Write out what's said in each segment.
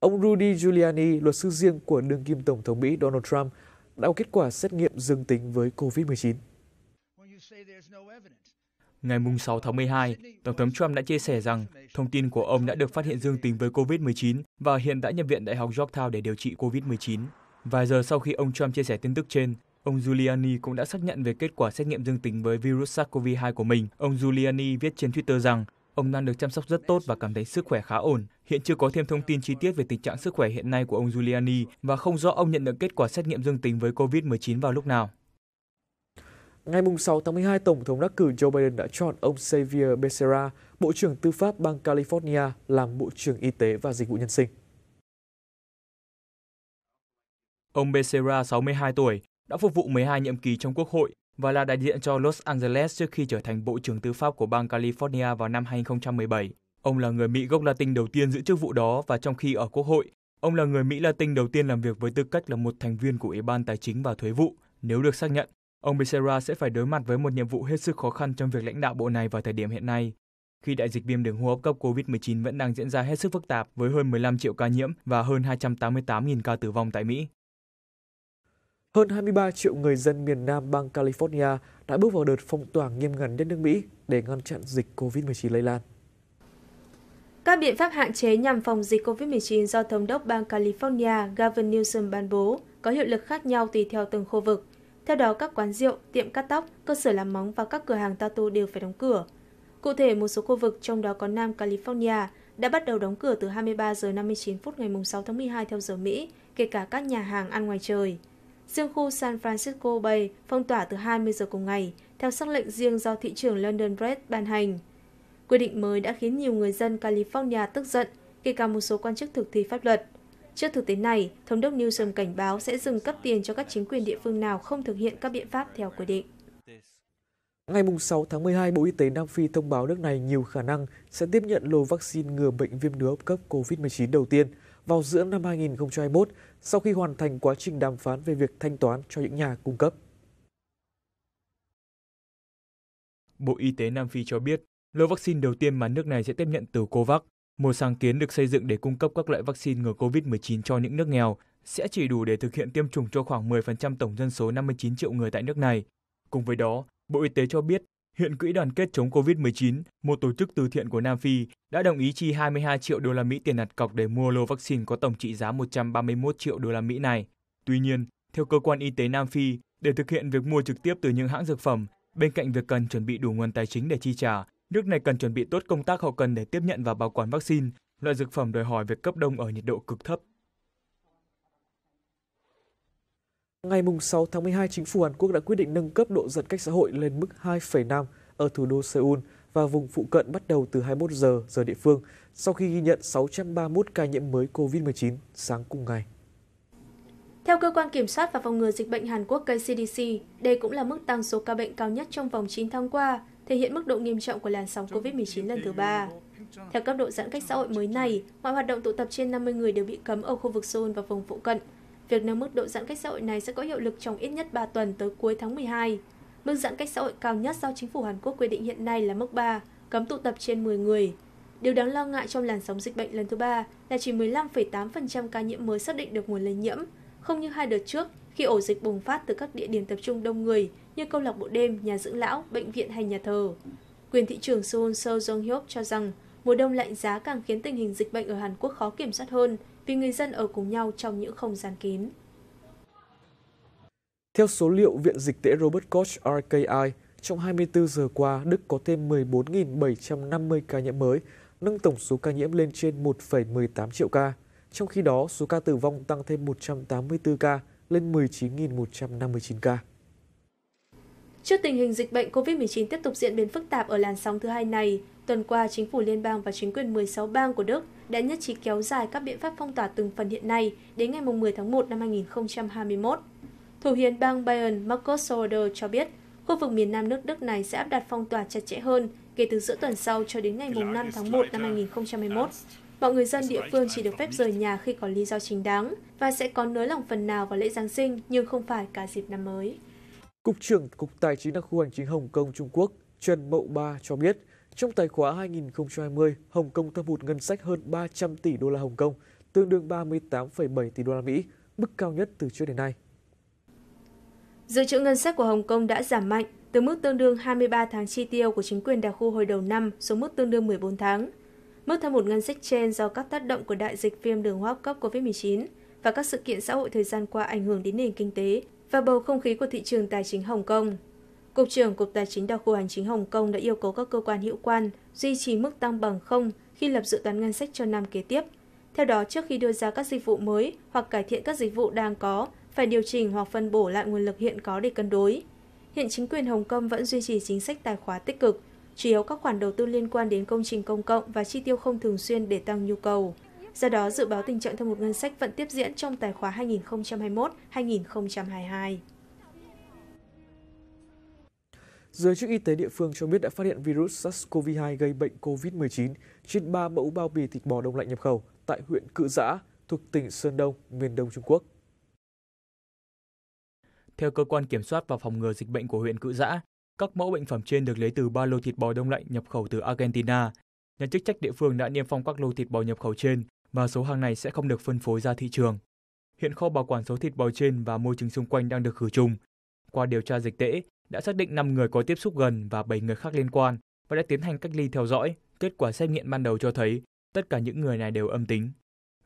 Ông Rudy Giuliani, luật sư riêng của đương kim Tổng thống Mỹ Donald Trump, đã có kết quả xét nghiệm dương tính với COVID-19. Ngày 6 tháng 12, Tổng thống Trump đã chia sẻ rằng thông tin của ông đã được phát hiện dương tính với COVID-19 và hiện đã nhập viện Đại học Georgetown để điều trị COVID-19. Vài giờ sau khi ông Trump chia sẻ tin tức trên, ông Giuliani cũng đã xác nhận về kết quả xét nghiệm dương tính với virus SARS-CoV-2 của mình. Ông Giuliani viết trên Twitter rằng Ông Nan được chăm sóc rất tốt và cảm thấy sức khỏe khá ổn. Hiện chưa có thêm thông tin chi tiết về tình trạng sức khỏe hiện nay của ông Giuliani và không rõ ông nhận được kết quả xét nghiệm dương tính với COVID-19 vào lúc nào. Ngày 6 tháng 12, Tổng thống đắc cử Joe Biden đã chọn ông Xavier Becerra, Bộ trưởng Tư pháp bang California, làm Bộ trưởng Y tế và Dịch vụ Nhân sinh. Ông Becerra, 62 tuổi, đã phục vụ 12 nhiệm kỳ trong Quốc hội và là đại diện cho Los Angeles trước khi trở thành Bộ trưởng Tư pháp của bang California vào năm 2017. Ông là người Mỹ gốc Latin đầu tiên giữ chức vụ đó và trong khi ở Quốc hội, ông là người Mỹ Latin đầu tiên làm việc với tư cách là một thành viên của Ủy ban Tài chính và Thuế vụ. Nếu được xác nhận, ông Becerra sẽ phải đối mặt với một nhiệm vụ hết sức khó khăn trong việc lãnh đạo bộ này vào thời điểm hiện nay, khi đại dịch viêm đường hô hấp cấp COVID-19 vẫn đang diễn ra hết sức phức tạp với hơn 15 triệu ca nhiễm và hơn 288.000 ca tử vong tại Mỹ. Hơn 23 triệu người dân miền Nam bang California đã bước vào đợt phong tỏa nghiêm ngặt nhất nước Mỹ để ngăn chặn dịch COVID-19 lây lan. Các biện pháp hạn chế nhằm phòng dịch COVID-19 do Thống đốc bang California Gavin Newsom ban bố có hiệu lực khác nhau tùy theo từng khu vực. Theo đó, các quán rượu, tiệm cắt tóc, cơ sở làm móng và các cửa hàng tattoo đều phải đóng cửa. Cụ thể, một số khu vực trong đó có Nam California đã bắt đầu đóng cửa từ 23 giờ 59 phút ngày 6 tháng 12 theo giờ Mỹ, kể cả các nhà hàng ăn ngoài trời. Riêng khu San Francisco Bay phong tỏa từ 20 giờ cùng ngày, theo sắc lệnh riêng do thị trường London Bread ban hành. Quy định mới đã khiến nhiều người dân California tức giận, kể cả một số quan chức thực thi pháp luật. Trước thực tế này, Thống đốc Newsom cảnh báo sẽ dừng cấp tiền cho các chính quyền địa phương nào không thực hiện các biện pháp theo quy định. Ngày 6 tháng 12, Bộ Y tế Nam Phi thông báo nước này nhiều khả năng sẽ tiếp nhận lô vaccine ngừa bệnh viêm đường hô hấp cấp COVID-19 đầu tiên – vào giữa năm 2021 sau khi hoàn thành quá trình đàm phán về việc thanh toán cho những nhà cung cấp. Bộ Y tế Nam Phi cho biết, lô vaccine đầu tiên mà nước này sẽ tiếp nhận từ Covax, một sáng kiến được xây dựng để cung cấp các loại vaccine ngừa COVID-19 cho những nước nghèo, sẽ chỉ đủ để thực hiện tiêm chủng cho khoảng 10% tổng dân số 59 triệu người tại nước này. Cùng với đó, Bộ Y tế cho biết hiện Quỹ đoàn kết chống COVID-19, một tổ chức từ thiện của Nam Phi, đã đồng ý chi 22 triệu đô la Mỹ tiền đặt cọc để mua lô vaccine có tổng trị giá 131 triệu đô la Mỹ này. Tuy nhiên, theo cơ quan y tế Nam Phi, để thực hiện việc mua trực tiếp từ những hãng dược phẩm, bên cạnh việc cần chuẩn bị đủ nguồn tài chính để chi trả, nước này cần chuẩn bị tốt công tác hậu cần để tiếp nhận và bảo quản vaccine, loại dược phẩm đòi hỏi việc cấp đông ở nhiệt độ cực thấp. Ngày 6 tháng 12, chính phủ Hàn Quốc đã quyết định nâng cấp độ giãn cách xã hội lên mức 2,5 ở thủ đô Seoul và vùng phụ cận bắt đầu từ 21 giờ giờ địa phương sau khi ghi nhận 631 ca nhiễm mới COVID-19 sáng cùng ngày. Theo cơ quan kiểm soát và phòng ngừa dịch bệnh Hàn Quốc KCDC, đây cũng là mức tăng số ca bệnh cao nhất trong vòng 9 tháng qua, thể hiện mức độ nghiêm trọng của làn sóng COVID-19 lần thứ ba. Theo cấp độ giãn cách xã hội mới này, mọi hoạt động tụ tập trên 50 người đều bị cấm ở khu vực Seoul và vùng phụ cận, Việc nâng mức độ giãn cách xã hội này sẽ có hiệu lực trong ít nhất 3 tuần tới cuối tháng 12. Mức giãn cách xã hội cao nhất do chính phủ Hàn Quốc quy định hiện nay là mức 3, cấm tụ tập trên 10 người. Điều đáng lo ngại trong làn sóng dịch bệnh lần thứ ba là chỉ 15,8% ca nhiễm mới xác định được nguồn lây nhiễm, không như hai đợt trước khi ổ dịch bùng phát từ các địa điểm tập trung đông người như câu lạc bộ đêm, nhà dưỡng lão, bệnh viện hay nhà thờ. Quyền thị trưởng Seoul Seo Jong Hyuk cho rằng mùa đông lạnh giá càng khiến tình hình dịch bệnh ở Hàn Quốc khó kiểm soát hơn vì người dân ở cùng nhau trong những không gian kín. Theo số liệu Viện Dịch tễ Robert Koch RKI, trong 24 giờ qua, Đức có thêm 14.750 ca nhiễm mới, nâng tổng số ca nhiễm lên trên 1,18 triệu ca. Trong khi đó, số ca tử vong tăng thêm 184 ca, lên 19.159 ca. Trước tình hình dịch bệnh COVID-19 tiếp tục diễn biến phức tạp ở làn sóng thứ hai này, tuần qua chính phủ liên bang và chính quyền 16 bang của Đức đã nhất trí kéo dài các biện pháp phong tỏa từng phần hiện nay đến ngày 10 tháng 1 năm 2021. Thủ hiến bang Bayern Markus Söder cho biết, khu vực miền Nam nước Đức này sẽ áp đặt phong tỏa chặt chẽ hơn kể từ giữa tuần sau cho đến ngày 5 tháng 1 năm 2021. Mọi người dân địa phương chỉ được phép rời nhà khi có lý do chính đáng và sẽ có nới lỏng phần nào vào lễ Giáng sinh nhưng không phải cả dịp năm mới. Cục trưởng Cục Tài chính đặc khu hành chính Hồng Kông Trung Quốc Trần Mậu Ba cho biết, trong tài khoá 2020, Hồng Kông thâm hụt ngân sách hơn 300 tỷ đô la Hồng Kông, tương đương 38,7 tỷ đô la Mỹ, mức cao nhất từ trước đến nay. Dự trữ ngân sách của Hồng Kông đã giảm mạnh, từ mức tương đương 23 tháng chi tiêu của chính quyền đặc khu hồi đầu năm xuống mức tương đương 14 tháng. Mức thâm hụt ngân sách trên do các tác động của đại dịch viêm đường hô hấp cấp COVID-19 và các sự kiện xã hội thời gian qua ảnh hưởng đến nền kinh tế, và bầu không khí của thị trường tài chính Hồng Kông. Cục trưởng Cục Tài chính Đặc khu Hành chính Hồng Kông đã yêu cầu các cơ quan hữu quan duy trì mức tăng bằng không khi lập dự toán ngân sách cho năm kế tiếp. Theo đó, trước khi đưa ra các dịch vụ mới hoặc cải thiện các dịch vụ đang có, phải điều chỉnh hoặc phân bổ lại nguồn lực hiện có để cân đối. Hiện chính quyền Hồng Kông vẫn duy trì chính sách tài khóa tích cực, chủ yếu các khoản đầu tư liên quan đến công trình công cộng và chi tiêu không thường xuyên để tăng nhu cầu. Do đó, dự báo tình trạng thâm hụt ngân sách vẫn tiếp diễn trong tài khoá 2021-2022. Giới chức y tế địa phương cho biết đã phát hiện virus SARS-CoV-2 gây bệnh COVID-19 trên 3 mẫu bao bì thịt bò đông lạnh nhập khẩu tại huyện Cự Giã thuộc tỉnh Sơn Đông, miền Đông Trung Quốc. Theo cơ quan kiểm soát và phòng ngừa dịch bệnh của huyện Cự Giã, các mẫu bệnh phẩm trên được lấy từ ba lô thịt bò đông lạnh nhập khẩu từ Argentina. Nhà chức trách địa phương đã niêm phong các lô thịt bò nhập khẩu trên và số hàng này sẽ không được phân phối ra thị trường. Hiện kho bảo quản số thịt bò trên và môi trường xung quanh đang được khử trùng. Qua điều tra dịch tễ, đã xác định 5 người có tiếp xúc gần và 7 người khác liên quan và đã tiến hành cách ly theo dõi. Kết quả xét nghiệm ban đầu cho thấy tất cả những người này đều âm tính.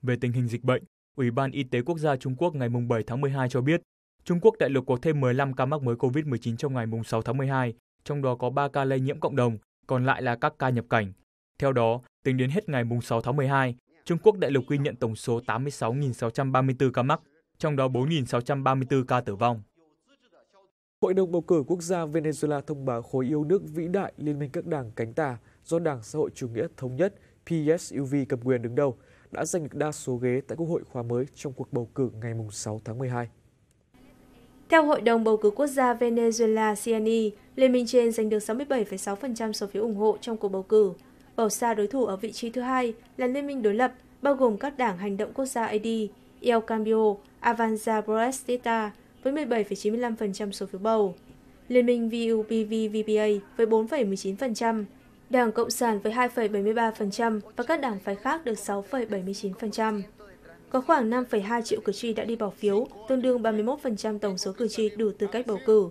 Về tình hình dịch bệnh, Ủy ban Y tế Quốc gia Trung Quốc ngày 7 tháng 12 cho biết, Trung Quốc đại lục có thêm 15 ca mắc mới COVID-19 trong ngày 6 tháng 12, trong đó có 3 ca lây nhiễm cộng đồng, còn lại là các ca nhập cảnh. Theo đó, tính đến hết ngày 6 tháng 12, Trung Quốc đại lục ghi nhận tổng số 86.634 ca mắc, trong đó 4.634 ca tử vong. Hội đồng bầu cử quốc gia Venezuela thông báo khối yêu nước vĩ đại Liên minh các đảng cánh tả do Đảng Xã hội Chủ nghĩa Thống nhất PSUV cầm quyền đứng đầu đã giành được đa số ghế tại Quốc hội khóa mới trong cuộc bầu cử ngày 6 tháng 12. Theo Hội đồng Bầu cử Quốc gia Venezuela CNE, liên minh trên giành được 67,6% số phiếu ủng hộ trong cuộc bầu cử, ở xa đối thủ ở vị trí thứ hai là liên minh đối lập bao gồm các đảng Hành động Quốc gia AD, El Cambio, Avanza Progresista với 17,95% số phiếu bầu, Liên minh VUPV-VPA với 4,19%, Đảng Cộng sản với 2,73% và các đảng phái khác được 6,79%. Có khoảng 5,2 triệu cử tri đã đi bỏ phiếu, tương đương 31% tổng số cử tri đủ tư cách bầu cử.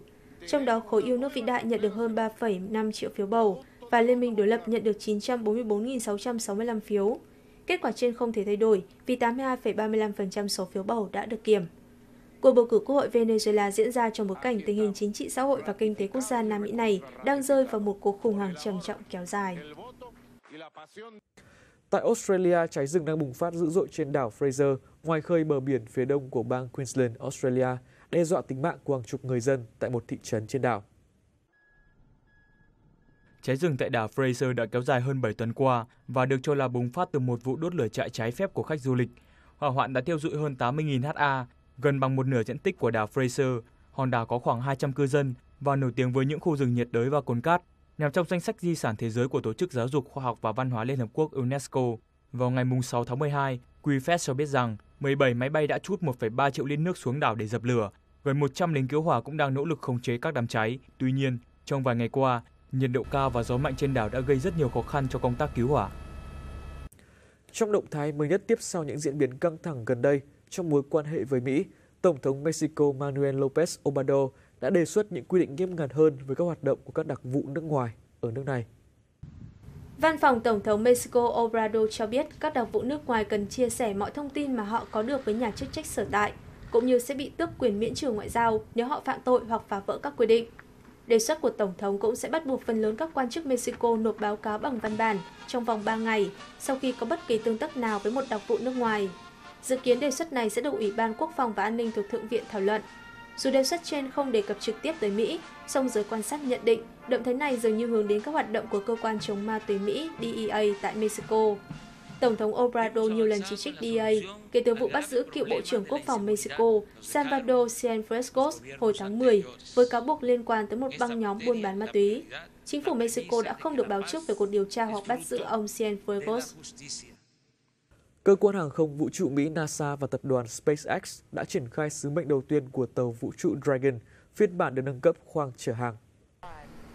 Trong đó, khối yêu nước vĩ đại nhận được hơn 3,5 triệu phiếu bầu, và Liên minh đối lập nhận được 944.665 phiếu. Kết quả trên không thể thay đổi vì 82,35% số phiếu bầu đã được kiểm. Cuộc bầu cử Quốc hội Venezuela diễn ra trong bối cảnh tình hình chính trị xã hội và kinh tế quốc gia Nam Mỹ này đang rơi vào một cuộc khủng hoảng trầm trọng kéo dài. Tại Australia, cháy rừng đang bùng phát dữ dội trên đảo Fraser, ngoài khơi bờ biển phía đông của bang Queensland, Australia, đe dọa tính mạng của hàng chục người dân tại một thị trấn trên đảo. Cháy rừng tại đảo Fraser đã kéo dài hơn 7 tuần qua và được cho là bùng phát từ một vụ đốt lửa trại trái phép của khách du lịch. Hỏa hoạn đã thiêu dụi hơn 80.000 ha, gần bằng một nửa diện tích của đảo Fraser. Hòn đảo có khoảng 200 cư dân và nổi tiếng với những khu rừng nhiệt đới và cồn cát, nằm trong danh sách di sản thế giới của Tổ chức Giáo dục Khoa học và Văn hóa Liên Hợp Quốc UNESCO. Vào ngày 6 tháng 12, QFest cho biết rằng 17 máy bay đã trút 1,3 triệu lít nước xuống đảo để dập lửa. Gần 100 lính cứu hỏa cũng đang nỗ lực khống chế các đám cháy. Tuy nhiên, trong vài ngày qua, Nhiệt độ cao và gió mạnh trên đảo đã gây rất nhiều khó khăn cho công tác cứu hỏa. Trong động thái mới nhất tiếp sau những diễn biến căng thẳng gần đây trong mối quan hệ với Mỹ, Tổng thống Mexico Manuel López Obrador đã đề xuất những quy định nghiêm ngặt hơn với các hoạt động của các đặc vụ nước ngoài ở nước này. Văn phòng Tổng thống Mexico Obrador cho biết các đặc vụ nước ngoài cần chia sẻ mọi thông tin mà họ có được với nhà chức trách sở tại, cũng như sẽ bị tước quyền miễn trừ ngoại giao nếu họ phạm tội hoặc phá vỡ các quy định. Đề xuất của Tổng thống cũng sẽ bắt buộc phần lớn các quan chức Mexico nộp báo cáo bằng văn bản trong vòng 3 ngày sau khi có bất kỳ tương tác nào với một đặc vụ nước ngoài. Dự kiến đề xuất này sẽ được Ủy ban Quốc phòng và An ninh thuộc Thượng viện thảo luận. Dù đề xuất trên không đề cập trực tiếp tới Mỹ, song giới quan sát nhận định động thái này dường như hướng đến các hoạt động của cơ quan chống ma túy Mỹ DEA tại Mexico. Tổng thống Obrador nhiều lần chỉ trích DA kể từ vụ bắt giữ cựu Bộ trưởng Quốc phòng Mexico Salvador Cienfuegos hồi tháng 10 với cáo buộc liên quan tới một băng nhóm buôn bán ma túy. Chính phủ Mexico đã không được báo trước về cuộc điều tra hoặc bắt giữ ông Cienfuegos. Cơ quan hàng không vũ trụ Mỹ NASA và tập đoàn SpaceX đã triển khai sứ mệnh đầu tiên của tàu vũ trụ Dragon, phiên bản được nâng cấp khoang chở hàng.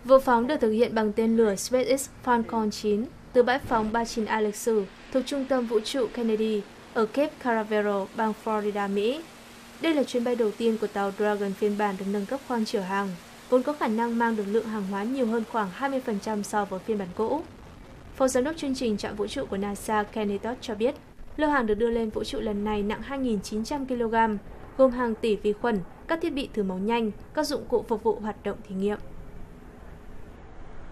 Vụ phóng được thực hiện bằng tên lửa SpaceX Falcon 9 từ bãi phóng 39A lịch sử thuộc trung tâm vũ trụ Kennedy ở Cape Canaveral, bang Florida, Mỹ. Đây là chuyến bay đầu tiên của tàu Dragon phiên bản được nâng cấp khoang chở hàng, vốn có khả năng mang được lượng hàng hóa nhiều hơn khoảng 20% so với phiên bản cũ. Phó giám đốc chương trình trạm vũ trụ của NASA Kenny Todd cho biết, lô hàng được đưa lên vũ trụ lần này nặng 2.900 kg, gồm hàng tỷ vi khuẩn, các thiết bị thử máu nhanh, các dụng cụ phục vụ hoạt động thí nghiệm.